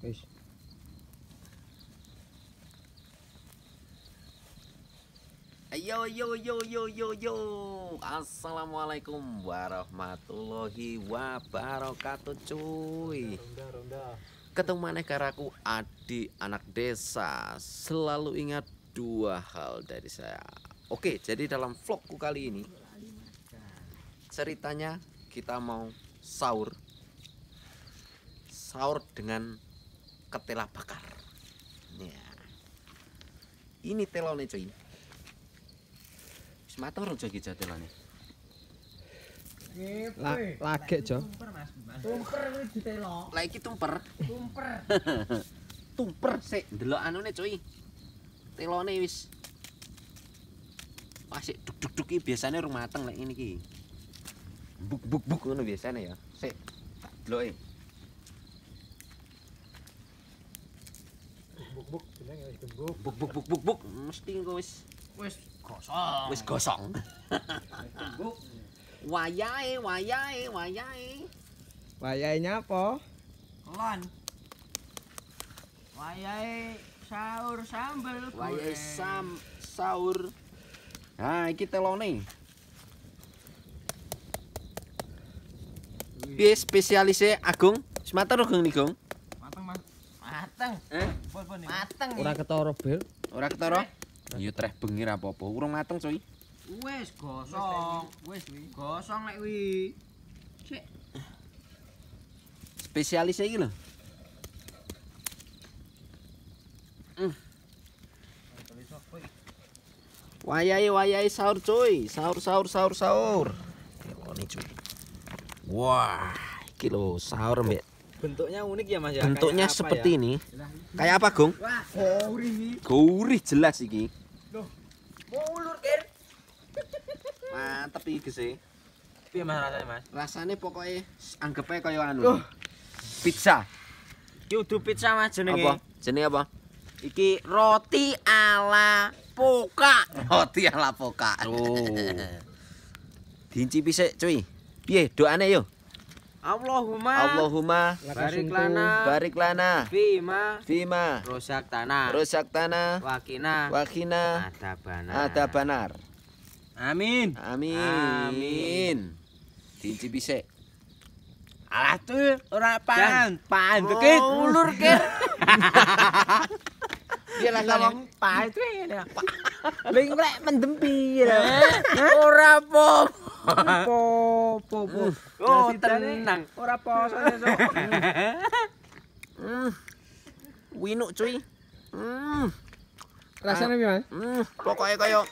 guys Yo yo yo yo yo Assalamualaikum warahmatullahi wabarakatuh cuy Ketemu maneh karaku Adi anak desa Selalu ingat dua hal dari saya Oke jadi dalam vlogku kali ini Ceritanya kita mau sahur Sahur dengan ketela bakar. Ya. Ini telone cuy. Wis matang rong jagi jatelane. Lah lagi jo. Tumper kuwi ditelo. Lah iki tumper. Tumper. tumper sik delok anune cuy. Telone wis Wah sik duk iki biasane rumateng lek like iki. Buk buk buk ngono biasane ya. Sik tak deloki. buk buk buk buk buk buk buk mesti engko wis wis gosong wis gosong buk wayahe wayahe wayahe wayahe nyapa lon wayahe sahur sambel wayahe sam sahur ha nah, iki telone piye spesialise Agung semata Agung nih Gong mateng. Eh? Mateng. Ora ketara, Bil. Ora ketara? Ya treh bengi ra apa-apa. Urung mateng, cuy, Wis gosong. Wis wi. Gosong lek wi. Spesialis iki lho. Eh. Wayai wayai sahur cuy, sahur sahur sahur sahur. Keloni cuy. Wah, kilo sahur mbak bentuknya unik ya mas ya bentuknya seperti ini kayak apa gong gurih gurih jelas iki loh mulur kir mantep iki gese piye mas rasanya mas rasanya pokoknya anggapnya kayak anu loh. pizza iki udah pizza mas jenenge apa jenenge apa iki roti ala poka roti ala poka Dinci oh. diincipi sik cuy piye doane yo Allahumma Allahumma bariklana bariklana fima fima rusak tanah rusak tanah wakina wakina atabanar atabanar amin amin amin tinci bisa alah tuh ora pan pan deket ulur ke dia lah ngomong pa itu ya. Lingkrek mendempi ya. Eh, ora pop. Po po Oh, tenang. Ora poso iso. Hmm. Winu cuy. Hmm. Rasane piye, Mas? pokoke kaya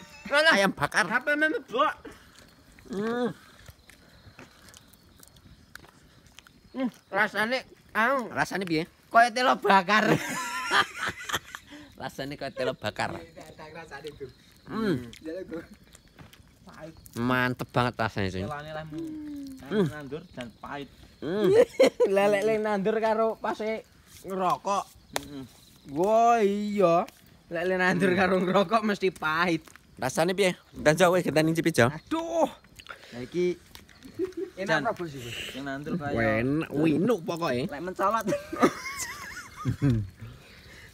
ayam bakar. Apa meme blok? Hmm. Hmm, rasane aung. Rasane piye? Kaya telo bakar. Rasane kaya telo bakar. Hmm. Mantep banget rasanya sih. Lelele lemu. Hmm. nandur dan pahit. Mm. -le nandur karo pas e ngerokok. Mm -hmm. iya. Lelek -le nandur karo ngerokok mesti pahit. Rasanya piye? Dan jauh wes kita nincipi jauh. Aduh. Lagi. Ini apa bos enak, nandur pak. Wen, winu pokoknya. Lek mencolot.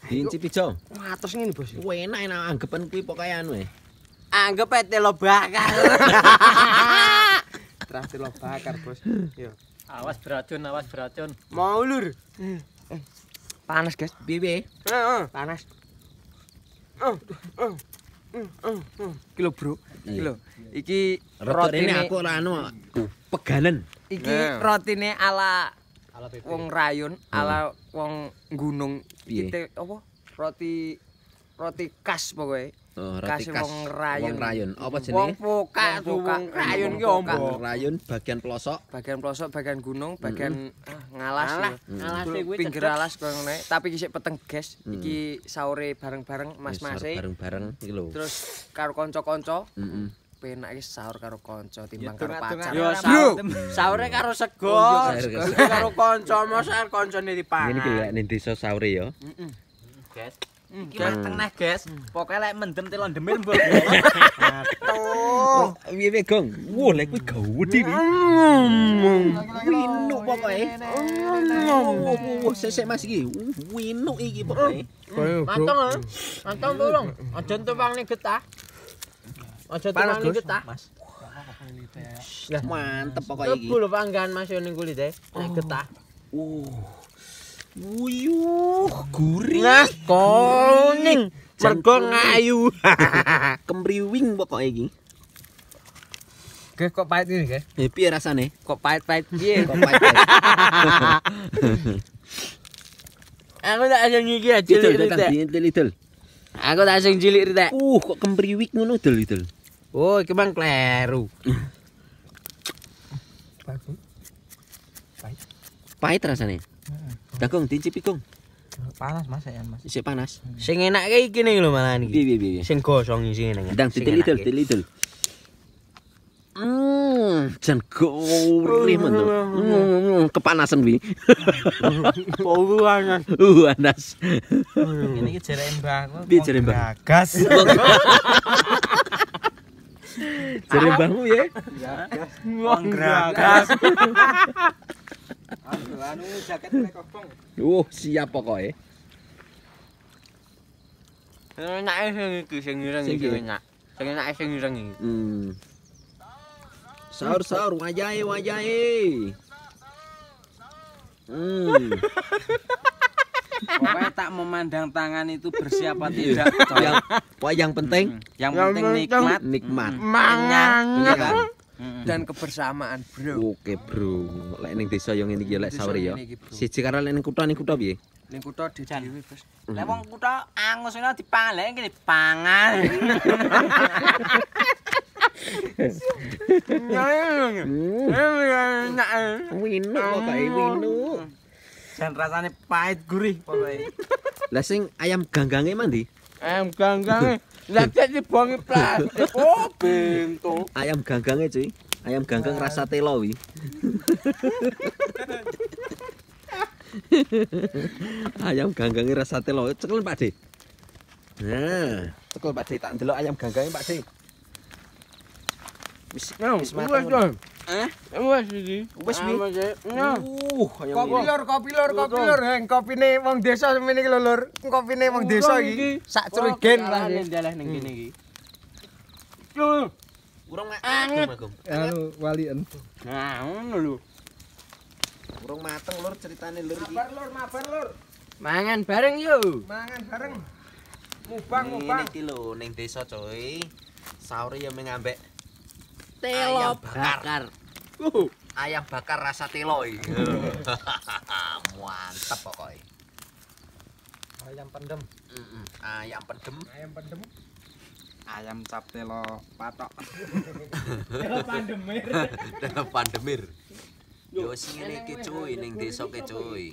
Nincipi jauh. Matos ini bos. Wena enak anggapan kui pokoknya anu ya. E. anggap ae telo bakar. Terus telo bakar, Bos. Yo. Awas beracun, awas beracun. Mau lur. Eh, panas, Guys. Piye? Panas. Iki lho, Bro. Iki lho. Iki rotine aku ora anu peganen. Iki rotine ala wong rayun ala wong gunung. Iki apa? Roti roti khas pokoknya Oh, roti kasih wong rayun. Wong rayun. Apa jenenge? Wong poka rayun ki ombo. rayun bagian pelosok. Bagian pelosok, bagian gunung, bagian mm -hmm. ah, ngalas. Mm. kuwi pinggir alas kok ngene. Tapi mm. iki sik peteng ges. Iki sahure bareng-bareng mas-mase. iki lho. Terus karo kanca-kanca. Heeh. Mm -hmm. Penak iki sahur karo kanca timbang karo pacar. Saure sahur. karo sego. Oh, karo kanca mos kancane dipangan. Ini iki lek ning desa sahure yo. Heeh. Ges. Iki mah tengah, hmm. guys. Hmm. Pokoke lek mendem telon demir mbok. Atuh. Wiwi wi gong. Wo lek kuwi gawedi iki. Hmm. Winuk pokoke. Oh, sesek mas iki. Winuk iki pokoke. Mantong, ha? Mantong tolong. Aja tebang ning getah. Aja tebang ning getah. Mantep pokoke iki. Lebu lho Mas yo ning kulit e. Nek getah. Uh. Wuyuh, gurih. Nah, koning. Mergo ngayu. Kemriwing pokoke iki. Oke, kok pahit ini, Ge? Eh, ya, piye rasane? Kok pahit-pahit piye? Kok pahit. Aku tak asing gigi aja. Didol, didol, Aku tak asing cilik ritek. Uh, kok kemriwik ngono, dol, dol. Oh, iki mang kleru. Pahit. Pahit rasane. Udah Kung, dincipi Panas Mas ya Mas. Isik panas. Hmm. Sing enak kayak gini lho malah iki. Bi, bi, Sing gosong sing enak. Ndang titil titil titil. Hmm, jan gurih mentu. kepanasan bi. Bau oh, panas. Uh, panas. Oh, ini kita jere mbahku. Piye jere mbah? Gas. Jere mbahmu ya. Gas. anu jaket rekokong. siap pokoke. Enake sing ireng iki enak. Sing sing ireng iki. Hmm. Saur saur wajahe wajahe. Hmm. Pokoknya tak memandang tangan itu bersih apa tidak. Yang, hmm. yang penting, yang, penting nikmat, nikmat, mangan, dan kebersamaan, Bro. Oke, Bro. Lek ning desa yo ngene iki yo lek sawer yo. Siji karo lek ning kutha ning kutha piye? Ning kutha di Jawa, Bos. Lek wong kutha angusna dipangan, lek ngene pangan. Enak. Winu kok winu. Dan rasane pahit gurih pokoke. Lah sing ayam ganggange mandi? Ayam ganggange Lah cek dibongi plastik. Oh, Ayam ganggangnya cuy. Ayam ganggang rasa telo wi. ayam ganggangnya rasa telo. Cekel Pak De. Nah, cekel Pak De tak ndelok ayam ganggangnya Pak De. Wis, wis Eh, wes Wes iki. Ah, uh, kopi lor, kopi lor, kopi lor. Heng, kopine wong desa semene iki lho, Lur. Kopine wong desa iki. Sak crigen lah iki dalah ning kene iki. Yo. Hmm. Urung mateng. Halo, walien. Nah, ngono lho. Urung mateng, Lur, ceritane Lur iki. Mabar, Lur, mabar, Lur. Mangan bareng yo. Mangan bareng. Mubang, mubang. Ini iki lho, ning desa, coy. Sauri yo mengambek ambek telo ayam bakar. Uhuh. Ayam bakar rasa telo Mantap pokoknya. Ayam pendem. Mm Ayam pendem. Ayam pendem. Ayam cap telo patok. telo pandemir. telo pandemir. Yo sini cuy, ning desa ke cuy.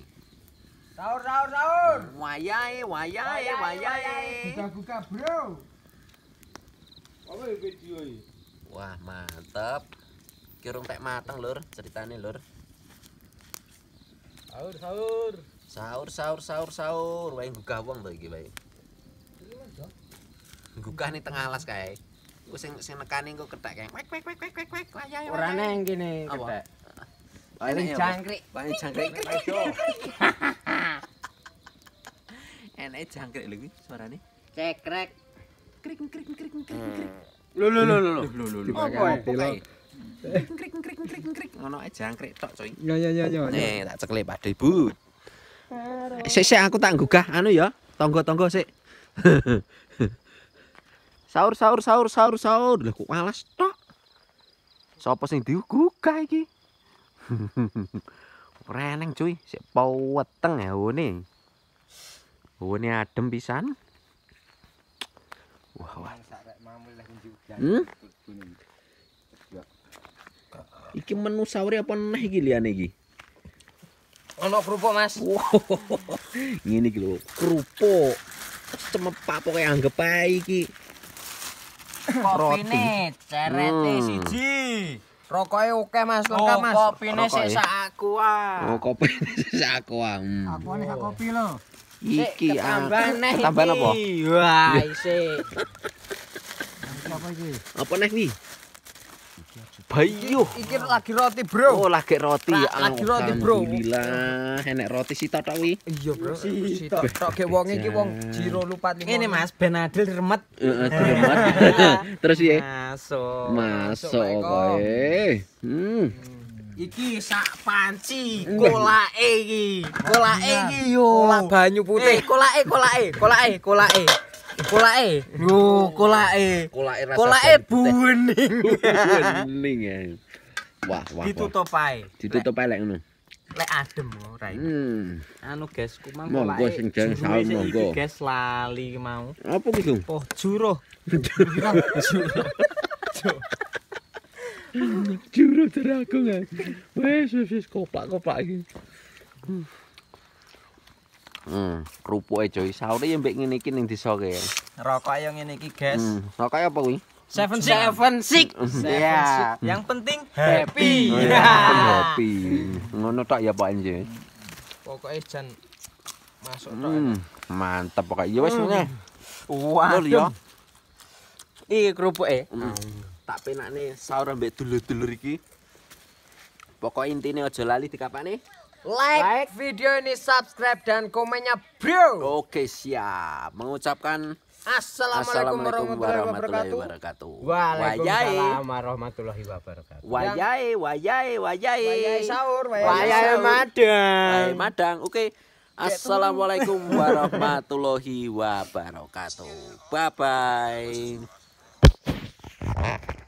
Saur saur saur. Wayai wayai wayai. Buka buka bro. Apa video ini? wah mantep Kirung pek mateng lur ceritanya lur sahur sahur sahur sahur sahur sahur wae gugah wong to iki wae iya, ya. gugah nih tengah alas kayak. Gue sing sing nekani gue kethek kayak. wek wek wek wek wek wek wayahe ya, ora ya. neng kene kethek paling jangkrik paling jangkrik enak jangkrik lagi. Suaranya. cekrek krik krik krik krik krik hmm. lo lo lo lo lo lo lo lo lo lo ngkrik ngkrik ngkrik ngkrik ngono ae jangkrik tok coy yo yo yo yo nih eh, tak cekle padhe ibu sik sik aku tak gugah anu ya tangga-tangga sik saur saur saur saur saur lha malas tok sapa sing diugugah iki reneng cuy sik peweteng ya ngene ngene adem pisan wah wah Hmm? hmm? Iki menu sahur apa neh iki liyane iki? Ono kerupuk, Mas. Wow. Ngene iki lho, kerupuk. Cemepak pokoke anggap ae iki. Kopine cerete hmm. siji. Rokoke oke, Mas. Lengkap, oh, Mas. Oh, kopine sik sak aku ah. Oh, kopine sik aku ah. Hmm. Aku kopi lho. Iki ambane. Tambahan apa? Wah, isik. Apa nek iki? Payuh. Iki lagi roti, Bro. Oh, lagi roti. Lagi roti, Bro. Alhamdulillah, enek roti sito tok iki. Iya, Bro. Sitok. Tok ge wong iki wong 045. Ini Mas, benadil remet. Heeh, remet. Terus piye? Masuk. Masuk kowe. Hmm. Iki sak panci kolake iki. Kolake iki yo. Kolak banyu putih. Eh, kolake, kolake, kolake, kolake. kulae yo kulae kulae rasa kulae bening bening ya eh. wah wah ditutup ae ditutup ae lek ngono lek adem ora hmm. anu guys ku mang monggo sing jeneng saun monggo guys lali mau apa ku sung oh juruh juruh teragung ae eh. wes wes wes kopak kopak iki Hmm, hmm kerupuk aja, sahurnya yang baik ngini-ngini yang disokai. Rokok yang ini ki, guys. Hmm. Rokok apa wih Seven Six. Seven Six. Ya. Yang penting happy. happy. Oh, iya, iya. happy. Ngono tak ya Pak Enje. pokoknya jan masuk hmm. Mantap pokoknya. Ya wis ngene. Wah. Lho Iki eh. Hmm. Tak nih sahur mbek dulur-dulur iki. Pokok intinya aja lali nih? Like, like video ini, subscribe dan komennya, Bro. Oke, siap. Mengucapkan Assalamualaikum, Assalamualaikum warahmatullahi wabarakatuh. Waalaikumsalam warahmatullahi wabarakatuh. Wayai, wayai, wayai. sahur, wayai, madang. madang. Oke. Okay. Assalamualaikum warahmatullahi wabarakatuh. Bye bye.